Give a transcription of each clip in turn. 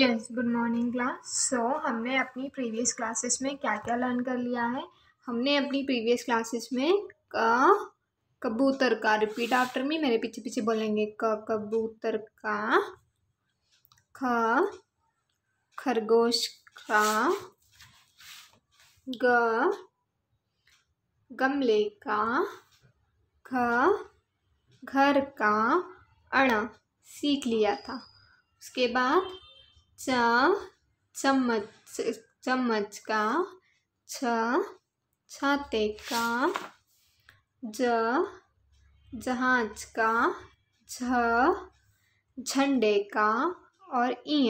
yes good morning class so हमने अपनी previous classes में क्या क्या लर्न कर लिया है हमने अपनी प्रीवियस क्लासेस में क कबूतर का रिपीट आफ्टर मी मेरे पीछे पीछे बोलेंगे क कबूतर का ख खरगोश का ग गमले का ख घर का अण सीख लिया था उसके बाद च चम्मच चम्मच का छ छाते का ज जहाज का झ झंडे का और इ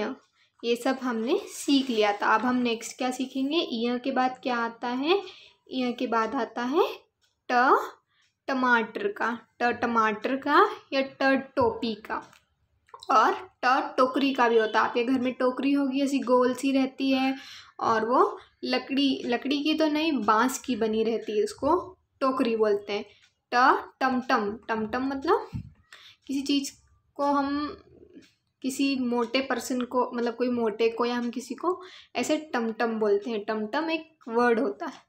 ये सब हमने सीख लिया था अब हम नेक्स्ट क्या सीखेंगे इं के बाद क्या आता है इ के बाद आता है ट टमाटर का ट टमाटर का या ट टोपी का और ट टोकरी का भी होता है आपके घर में टोकरी होगी ऐसी गोल सी रहती है और वो लकड़ी लकड़ी की तो नहीं बांस की बनी रहती है उसको टोकरी बोलते हैं ट टमटम टमटम मतलब किसी चीज़ को हम किसी मोटे पर्सन को मतलब कोई मोटे को या हम किसी को ऐसे टमटम बोलते हैं टमटम एक वर्ड होता है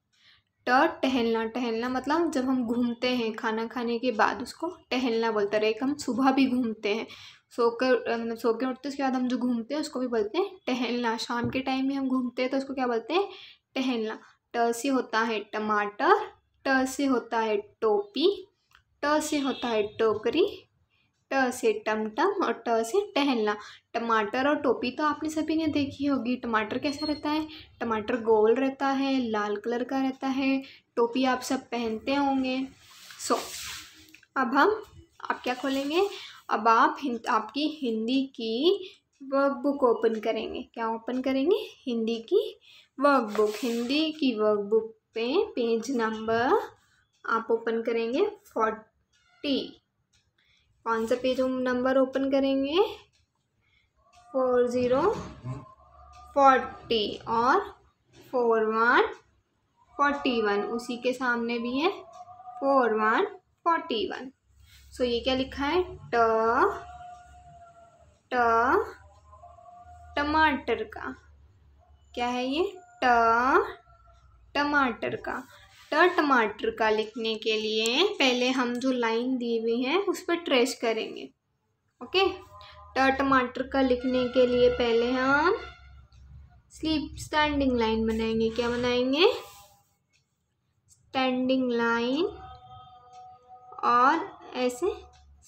ट टहलना टहलना मतलब जब हम घूमते हैं खाना खाने के बाद उसको टहलना बोलते हैं एक हम सुबह भी घूमते हैं सोकर मतलब सो के उठते उसके बाद हम जो घूमते हैं उसको भी बोलते हैं टहलना शाम के टाइम में हम घूमते हैं तो उसको क्या बोलते हैं टहलना ट से होता है टमाटर ट से होता है टोपी ट से होता है टोकरी ट से टमटम और ट से टहलना टमाटर और टोपी तो आपने सभी ने देखी होगी टमाटर कैसा रहता है टमाटर गोल रहता है लाल कलर का रहता है टोपी आप सब पहनते होंगे सो so, अब हम आप क्या खोलेंगे अब आप हिंद आपकी हिंदी की वर्कबुक ओपन करेंगे क्या ओपन करेंगे हिंदी की वर्कबुक हिंदी की वर्कबुक पे पेज नंबर आप ओपन करेंगे फोर्टी कौन सा पेज हम नंबर ओपन करेंगे फोर ज़ीरो फोर्टी और फोर वन फोर्टी वन उसी के सामने भी है four one forty one so ये क्या लिखा है ट ट टमाटर का क्या है ये ट टमाटर का टमाटर टमाटर का लिखने के लिए पहले हम जो लाइन दी हुई है उस पर ट्रेस करेंगे ओके ट टमाटर का लिखने के लिए पहले हम स्लीप स्टैंडिंग लाइन बनाएंगे क्या बनाएंगे स्टैंडिंग लाइन और ऐसे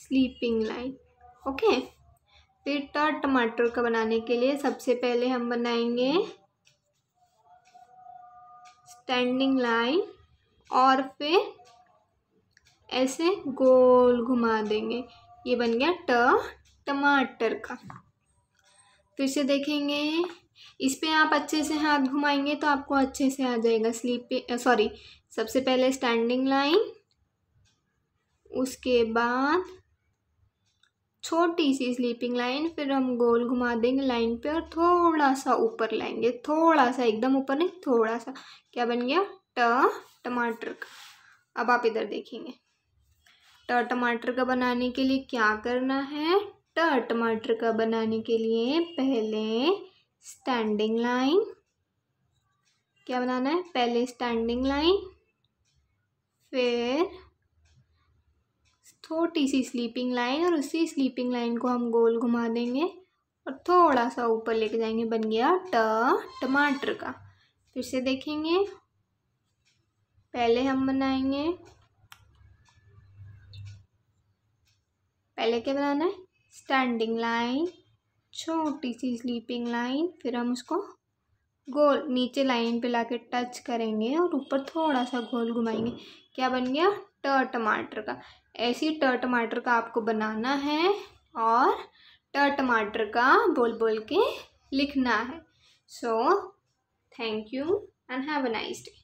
स्लीपिंग लाइन ओके फिर ट टमाटर का बनाने के लिए सबसे पहले हम बनाएंगे स्टैंडिंग लाइन और फिर ऐसे गोल घुमा देंगे ये बन गया ट टमाटर का फिर से देखेंगे इस पे आप अच्छे से हाथ घुमाएंगे तो आपको अच्छे से आ जाएगा स्लीपिंग सॉरी सबसे पहले स्टैंडिंग लाइन उसके बाद छोटी सी स्लीपिंग लाइन फिर हम गोल घुमा देंगे लाइन पे और थोड़ा सा ऊपर लाएंगे थोड़ा सा एकदम ऊपर नहीं थोड़ा सा क्या बन गया ट टमाटर का अब आप इधर देखेंगे ट टमाटर का बनाने के लिए क्या करना है ट टमाटर का बनाने के लिए पहले स्टैंडिंग लाइन क्या बनाना है पहले स्टैंडिंग लाइन फिर छोटी सी स्लीपिंग लाइन और उसी स्लीपिंग लाइन को हम गोल घुमा देंगे और थोड़ा सा ऊपर लेके जाएंगे बन गया ट टमाटर का फिर से देखेंगे पहले हम बनाएंगे पहले क्या बनाना है स्टैंडिंग लाइन छोटी सी स्लीपिंग लाइन फिर हम उसको गोल नीचे लाइन पे लाके टच करेंगे और ऊपर थोड़ा सा गोल घुमाएंगे क्या बन गया ट टमाटर का ऐसी ट टमाटर का आपको बनाना है और ट टमाटर का बोल बोल के लिखना है so thank you and have a nice day